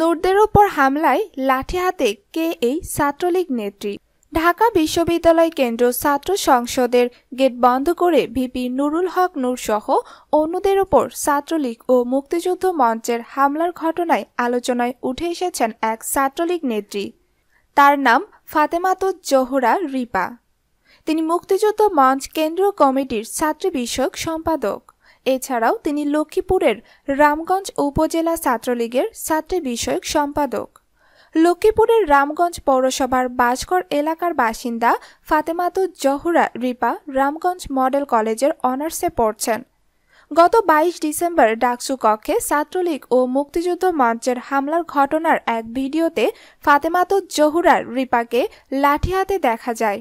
নূরদের ওপর হামলায় লাঠি হাতে কে এই ছাত্রলীগ নেত্রী ঢাকা বিশ্ববিদ্যালয় কেন্দ্র ছাত্র সংসদের গেট বন্ধ করে ভিপি নুরুল হক নূর সহ অন্যদের ওপর ছাত্রলীগ ও মুক্তিযুদ্ধ মঞ্চের হামলার ঘটনায় আলোচনায় উঠে এসেছেন এক ছাত্রলীগ নেত্রী তার নাম ফাতেমাতুজ জোহরা রিপা তিনি মুক্তিযুদ্ধ মঞ্চ কেন্দ্রীয় কমিটির ছাত্রী বিষয়ক সম্পাদক এছাড়াও তিনি লক্ষ্মীপুরের রামগঞ্জ উপজেলা ছাত্রলীগের ছাত্রী বিষয়ক সম্পাদক লক্ষ্মীপুরের রামগঞ্জ পৌরসভার বাসগড় এলাকার বাসিন্দা ফাতেমাতু জহুরা রিপা রামগঞ্জ মডেল কলেজের অনার্সে পড়ছেন গত ২২ ডিসেম্বর ডাকসু কক্ষে ছাত্রলীগ ও মুক্তিযুদ্ধ মঞ্চের হামলার ঘটনার এক ভিডিওতে ফাতেমাতু জহুরার রিপাকে লাঠি হাতে দেখা যায়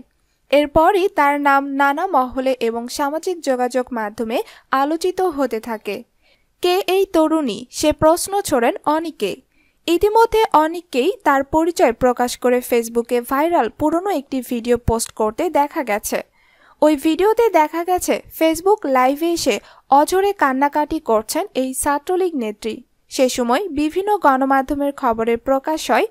এরপরই তার নাম নানা মহলে এবং সামাজিক যোগাযোগ মাধ্যমে আলোচিত হতে থাকে কে এই তরুণী সে প্রশ্ন ছোড়েন অনেকে ইতিমধ্যে অনেককেই তার পরিচয় প্রকাশ করে ফেসবুকে ভাইরাল পুরনো একটি ভিডিও পোস্ট করতে দেখা গেছে ওই ভিডিওতে দেখা গেছে ফেসবুক লাইভে এসে অঝরে কান্নাকাটি করছেন এই ছাত্রলীগ নেত্রী সে সময় বিভিন্ন গণমাধ্যমের খবরে প্রকাশ হয়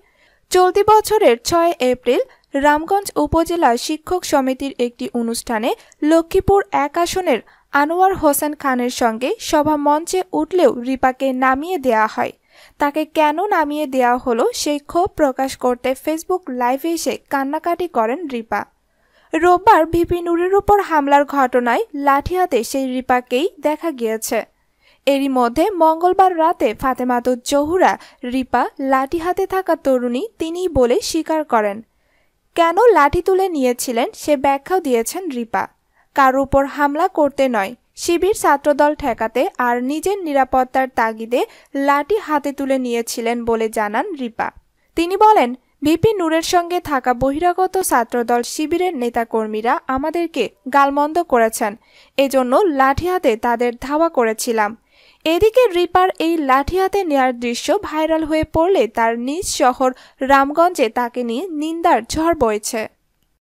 চলতি বছরের ছয় এপ্রিল রামগঞ্জ উপজেলা শিক্ষক সমিতির একটি অনুষ্ঠানে লক্ষ্মীপুর এক আসনের আনোয়ার হোসেন খানের সঙ্গে সভা মঞ্চে উঠলেও রিপাকে নামিয়ে দেয়া হয় তাকে কেন নামিয়ে দেয়া হলো সেই ক্ষোভ প্রকাশ করতে ফেসবুক লাইভে এসে কান্নাকাটি করেন রিপা রোববার ভিপি নুরের উপর হামলার ঘটনায় লাঠিয়াতে সেই রিপাকেই দেখা গিয়েছে এরই মধ্যে মঙ্গলবার রাতে ফাতেমাতুজ জহুরা রিপা লাঠি হাতে থাকা তরুণী তিনিই বলে স্বীকার করেন কেন লাঠি তুলে নিয়েছিলেন সে ব্যাখ্যাও দিয়েছেন রিপা কার উপর হামলা করতে নয় শিবির ছাত্রদল ঠেকাতে আর নিজের নিরাপত্তার তাগিদে লাঠি হাতে তুলে নিয়েছিলেন বলে জানান রিপা তিনি বলেন ভিপি নূরের সঙ্গে থাকা বহিরাগত ছাত্রদল শিবিরের নেতাকর্মীরা আমাদেরকে গালমন্দ করেছেন এজন্য লাঠি হাতে তাদের ধাওয়া করেছিলাম এদিকে রিপার এই লাঠি হাতে নেয়ার দৃশ্য ভাইরাল হয়ে পড়লে তার নিজ শহর রামগঞ্জে তাকে নিয়ে নিন্দার ঝড় বয়েছে